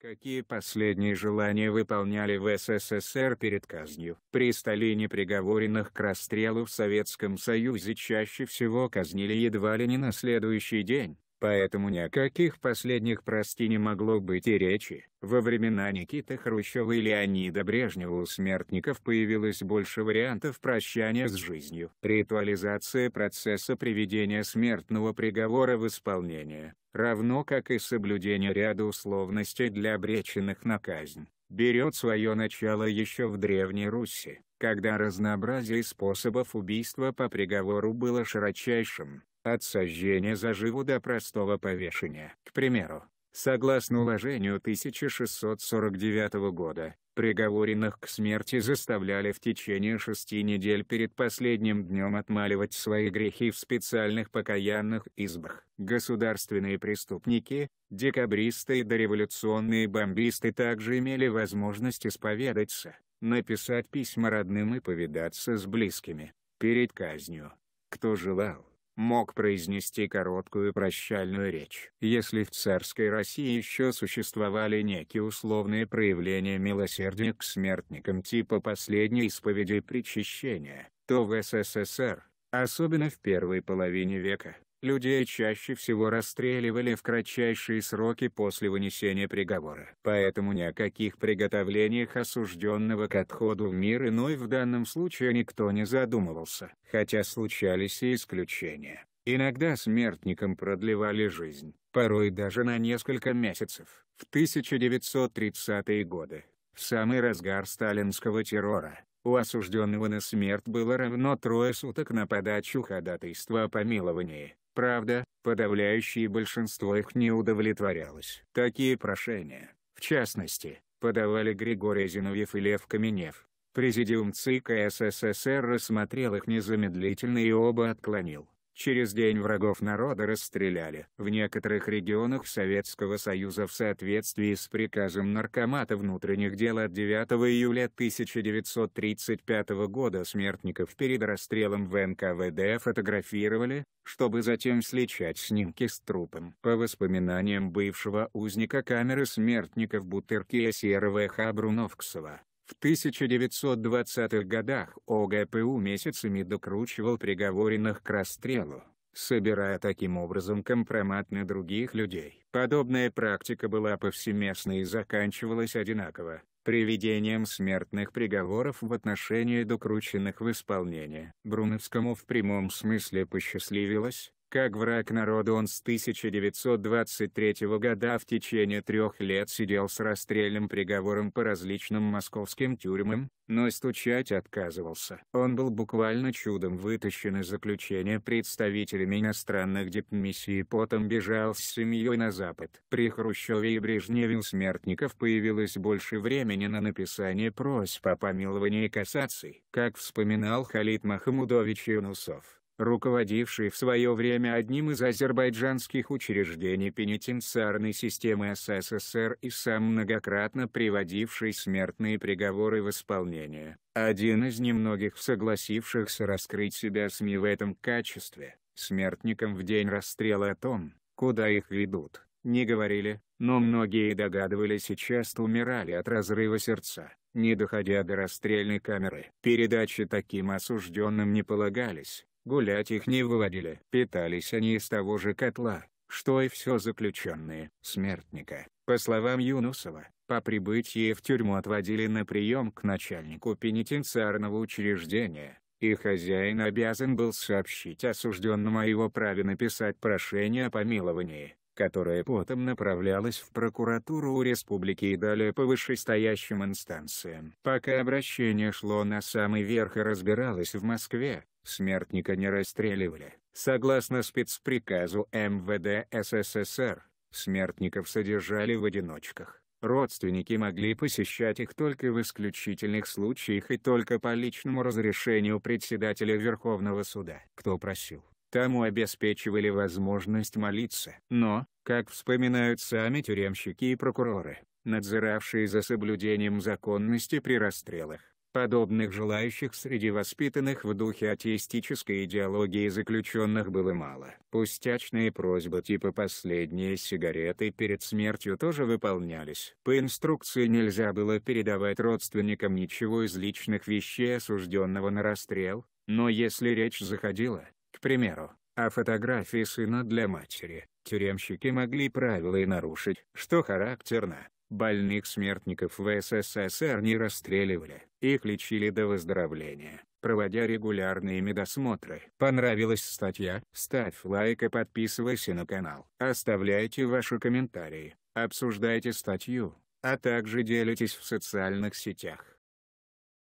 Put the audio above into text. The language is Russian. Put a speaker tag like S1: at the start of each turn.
S1: Какие последние желания выполняли в СССР перед казнью? При Сталине приговоренных к расстрелу в Советском Союзе чаще всего казнили едва ли не на следующий день, Поэтому ни о каких последних прости не могло быть и речи. Во времена Никиты Хрущева и Леонида Брежнева у смертников появилось больше вариантов прощания с жизнью. Ритуализация процесса приведения смертного приговора в исполнение, равно как и соблюдение ряда условностей для обреченных на казнь, берет свое начало еще в Древней Руси когда разнообразие способов убийства по приговору было широчайшим, от сожжения заживо до простого повешения. К примеру, согласно уложению 1649 года, приговоренных к смерти заставляли в течение шести недель перед последним днем отмаливать свои грехи в специальных покаянных избах. Государственные преступники, декабристы и дореволюционные бомбисты также имели возможность исповедаться, написать письма родным и повидаться с близкими, перед казнью. Кто желал, мог произнести короткую прощальную речь. Если в царской России еще существовали некие условные проявления милосердия к смертникам типа последней исповеди и причащения, то в СССР, особенно в первой половине века, людей чаще всего расстреливали в кратчайшие сроки после вынесения приговора. Поэтому ни о каких приготовлениях осужденного к отходу в мир иной в данном случае никто не задумывался. Хотя случались и исключения. Иногда смертникам продлевали жизнь, порой даже на несколько месяцев. В 1930-е годы, в самый разгар сталинского террора, у осужденного на смерть было равно трое суток на подачу ходатайства о помиловании, Правда, подавляющее большинство их не удовлетворялось. Такие прошения, в частности, подавали Григорий Зиновьев и Лев Каменев. Президиум ЦИК СССР рассмотрел их незамедлительно и оба отклонил. Через день врагов народа расстреляли в некоторых регионах Советского Союза в соответствии с приказом Наркомата внутренних дел от 9 июля 1935 года смертников перед расстрелом в НКВД фотографировали, чтобы затем сличать снимки с трупом. По воспоминаниям бывшего узника камеры смертников Бутыркия Серого Хабруновксова, в 1920-х годах ОГПУ месяцами докручивал приговоренных к расстрелу, собирая таким образом компромат на других людей. Подобная практика была повсеместной и заканчивалась одинаково приведением смертных приговоров в отношении докрученных в исполнение. Бруновскому в прямом смысле посчастливилось, как враг народа он с 1923 года в течение трех лет сидел с расстрельным приговором по различным московским тюрьмам, но стучать отказывался. Он был буквально чудом вытащен из заключения представителями иностранных депмиссий и потом бежал с семьей на Запад. При Хрущеве и Брежневе у смертников появилось больше времени на написание просьб о помиловании и кассации. Как вспоминал Халид Махмудович Юнусов, руководивший в свое время одним из азербайджанских учреждений пенитенциарной системы СССР и сам многократно приводивший смертные приговоры в исполнение. Один из немногих согласившихся раскрыть себя СМИ в этом качестве, смертникам в день расстрела о том, куда их ведут, не говорили, но многие догадывались и часто умирали от разрыва сердца, не доходя до расстрельной камеры. Передачи таким осужденным не полагались, Гулять их не выводили. Питались они из того же котла, что и все заключенные, смертника. По словам Юнусова, по прибытии в тюрьму отводили на прием к начальнику пенитенциарного учреждения, и хозяин обязан был сообщить осужденному о его праве написать прошение о помиловании которая потом направлялась в прокуратуру республики и далее по вышестоящим инстанциям. Пока обращение шло на самый верх и разбиралось в Москве, смертника не расстреливали. Согласно спецприказу МВД СССР, смертников содержали в одиночках. Родственники могли посещать их только в исключительных случаях и только по личному разрешению председателя Верховного суда, кто просил тому обеспечивали возможность молиться. Но, как вспоминают сами тюремщики и прокуроры, надзиравшие за соблюдением законности при расстрелах, подобных желающих среди воспитанных в духе атеистической идеологии заключенных было мало. Пустячные просьбы типа «последние сигареты перед смертью» тоже выполнялись. По инструкции нельзя было передавать родственникам ничего из личных вещей осужденного на расстрел, но если речь заходила к примеру, о а фотографии сына для матери. Тюремщики могли правила и нарушить, что характерно. Больных смертников в СССР не расстреливали, их лечили до выздоровления, проводя регулярные медосмотры. Понравилась статья? Ставь лайк и подписывайся на канал. Оставляйте ваши комментарии, обсуждайте статью, а также делитесь в социальных сетях.